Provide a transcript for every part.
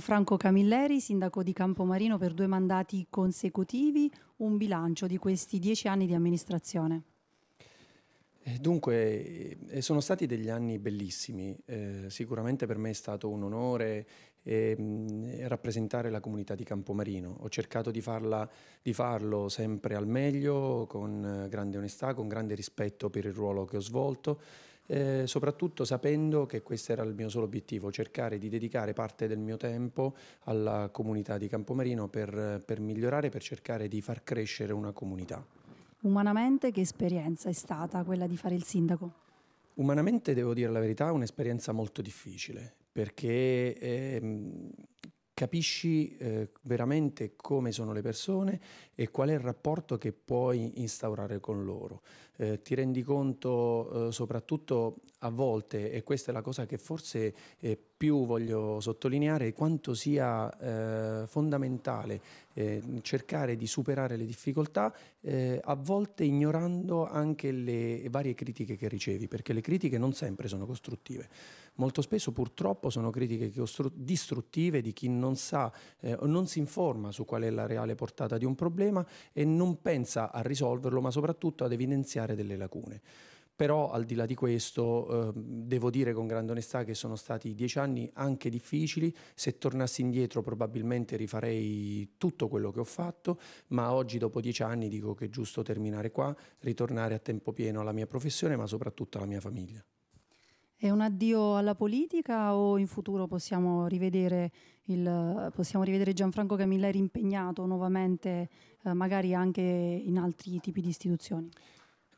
Franco Camilleri, sindaco di Campomarino per due mandati consecutivi, un bilancio di questi dieci anni di amministrazione. Eh, dunque, eh, sono stati degli anni bellissimi, eh, sicuramente per me è stato un onore eh, rappresentare la comunità di Campomarino. Ho cercato di, farla, di farlo sempre al meglio, con eh, grande onestà, con grande rispetto per il ruolo che ho svolto, eh, soprattutto sapendo che questo era il mio solo obiettivo, cercare di dedicare parte del mio tempo alla comunità di Campomarino per, per migliorare, per cercare di far crescere una comunità. Umanamente che esperienza è stata quella di fare il sindaco? Umanamente devo dire la verità, un'esperienza molto difficile perché ehm, capisci eh, veramente come sono le persone e qual è il rapporto che puoi instaurare con loro. Eh, ti rendi conto eh, soprattutto a volte, e questa è la cosa che forse eh, più voglio sottolineare, quanto sia eh, fondamentale eh, cercare di superare le difficoltà, a volte ignorando anche le varie critiche che ricevi, perché le critiche non sempre sono costruttive molto spesso purtroppo sono critiche distruttive di chi non sa eh, non si informa su qual è la reale portata di un problema e non pensa a risolverlo, ma soprattutto ad evidenziare delle lacune. Però al di là di questo eh, devo dire con grande onestà che sono stati dieci anni anche difficili, se tornassi indietro probabilmente rifarei tutto quello che ho fatto, ma oggi dopo dieci anni dico che è giusto terminare qua, ritornare a tempo pieno alla mia professione ma soprattutto alla mia famiglia. È un addio alla politica o in futuro possiamo rivedere, il, possiamo rivedere Gianfranco Camilleri impegnato nuovamente, eh, magari anche in altri tipi di istituzioni?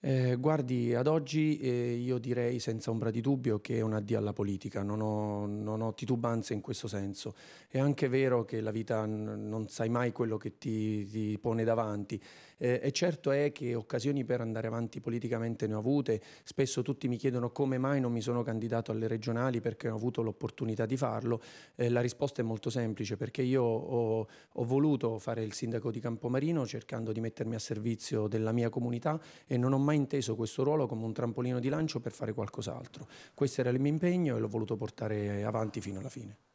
Eh, guardi, ad oggi eh, io direi senza ombra di dubbio che è un addio alla politica, non ho, non ho titubanze in questo senso. È anche vero che la vita non sai mai quello che ti, ti pone davanti eh, e certo è che occasioni per andare avanti politicamente ne ho avute, spesso tutti mi chiedono come mai non mi sono candidato alle regionali perché ho avuto l'opportunità di farlo. Eh, la risposta è molto semplice perché io ho, ho voluto fare il sindaco di Campomarino cercando di mettermi a servizio della mia comunità e non ho mai mai inteso questo ruolo come un trampolino di lancio per fare qualcos'altro. Questo era il mio impegno e l'ho voluto portare avanti fino alla fine.